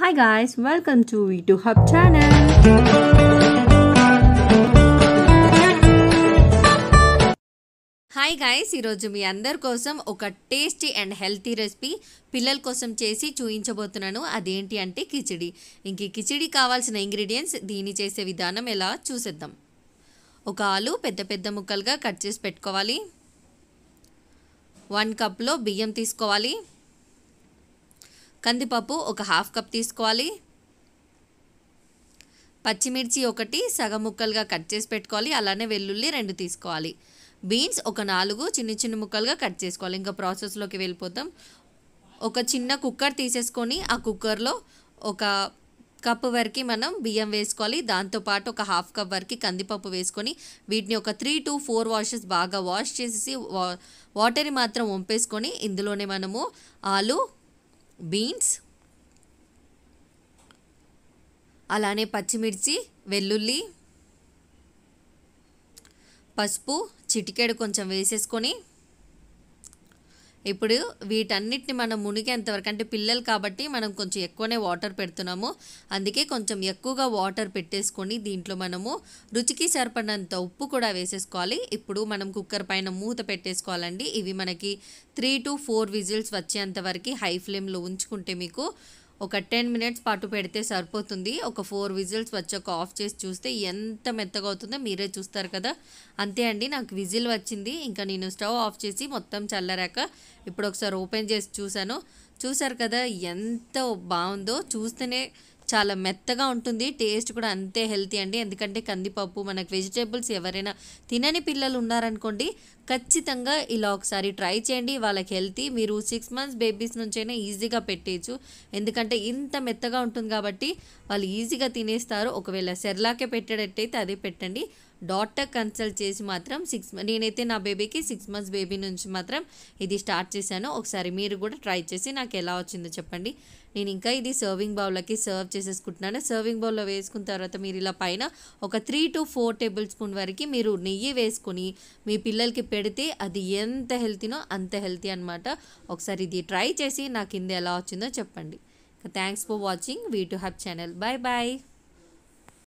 hi guys welcome to V two hub channel hi guys ఈరోజు మీ అందరి కోసం ఒక టేస్టీ అండ్ హెల్తీ రెసిపీ పిల్లల కోసం చేసి చూయించబోతున్నాను అదేంటి అంటే కిచిడి ఇంక కిచిడి కావాల్సిన ఇంగ్రీడియంట్స్ దీన్ని చేసే విధానం ఎలా చూసేద్దాం ఒక ఆలు పెద్ద పెద్ద ముక్కలుగా కట్ చేసి పెట్టుకోవాలి వన్ కప్లో బియ్యం తీసుకోవాలి కందిపప్పు ఒక హాఫ్ కప్ తీసుకోవాలి పచ్చిమిర్చి ఒకటి సగం ముక్కలుగా కట్ చేసి పెట్టుకోవాలి అలానే వెల్లుల్లి రెండు తీసుకోవాలి బీన్స్ ఒక నాలుగు చిన్న చిన్న ముక్కలుగా కట్ చేసుకోవాలి ఇంకా ప్రాసెస్లోకి వెళ్ళిపోతాం ఒక చిన్న కుక్కర్ తీసేసుకొని ఆ కుక్కర్లో ఒక కప్ వరకు మనం బియ్యం వేసుకోవాలి దాంతోపాటు ఒక హాఫ్ కప్ వరకు కందిపప్పు వేసుకొని వీటిని ఒక త్రీ టు ఫోర్ వాషెస్ బాగా వాష్ చేసేసి వాటర్ని మాత్రం వంపేసుకొని ఇందులోనే మనము ఆలు బీన్స్ అలానే పచ్చిమిర్చి వెల్లుల్లి పసుపు చిటికేడు కొంచెం వేసేసుకొని ఇప్పుడు వీటన్నిటిని మనం మునిగేంతవరకు అంటే పిల్లలు కాబట్టి మనం కొంచెం ఎక్కువనే వాటర్ పెడుతున్నాము అందుకే కొంచెం ఎక్కువగా వాటర్ పెట్టేసుకొని దీంట్లో మనము రుచికి సరిపడినంత ఉప్పు కూడా వేసేసుకోవాలి ఇప్పుడు మనం కుక్కర్ పైన మూత పెట్టేసుకోవాలండి ఇవి మనకి త్రీ టు ఫోర్ విజిల్స్ వచ్చేంత వరకు హై ఫ్లేమ్లో ఉంచుకుంటే మీకు ఒక టెన్ మినిట్స్ పాటు పెడితే సరిపోతుంది ఒక ఫోర్ విజిల్స్ వచ్చాక ఆఫ్ చేసి చూస్తే ఎంత మెత్తగా అవుతుందో మీరే చూస్తారు కదా అంతే అండి నాకు విజిల్ వచ్చింది ఇంకా నేను స్టవ్ ఆఫ్ చేసి మొత్తం చల్లరాక ఇప్పుడు ఒకసారి ఓపెన్ చేసి చూశాను చూసారు కదా ఎంత బాగుందో చూస్తేనే చాలా మెత్తగా ఉంటుంది టేస్ట్ కూడా అంతే హెల్తీ అండి ఎందుకంటే కందిపప్పు మనకు వెజిటేబుల్స్ ఎవరైనా తినని పిల్లలు ఉన్నారనుకోండి ఖచ్చితంగా ఇలా ఒకసారి ట్రై చేయండి వాళ్ళకి హెల్తీ మీరు సిక్స్ మంత్స్ బేబీస్ నుంచైనా ఈజీగా పెట్టేయచ్చు ఎందుకంటే ఇంత మెత్తగా ఉంటుంది కాబట్టి వాళ్ళు ఈజీగా తినేస్తారు ఒకవేళ సెర్లాకే పెట్టేటట్టయితే అదే పెట్టండి డాక్టర్ కన్సల్ట్ చేసి మాత్రం సిక్స్ నేనైతే నా బేబీకి సిక్స్ మంత్స్ బేబీ నుంచి మాత్రం ఇది స్టార్ట్ చేశాను ఒకసారి మీరు కూడా ట్రై చేసి నాకు ఎలా వచ్చిందో చెప్పండి నేను ఇంకా ఇది సర్వింగ్ బౌల్లోకి సర్వ్ చేసేసుకుంటున్నాను సర్వింగ్ బౌల్లో వేసుకున్న తర్వాత మీరు ఇలా పైన ఒక three two four tablespoon వరకు మీరు నెయ్యి వేసుకొని మీ పిల్లలకి పెడితే అది ఎంత హెల్తీనో అంత హెల్తీ అనమాట ఒకసారి ఇది ట్రై చేసి నాకు కింద ఎలా వచ్చిందో చెప్పండి thanks for watching V two hub channel bye bye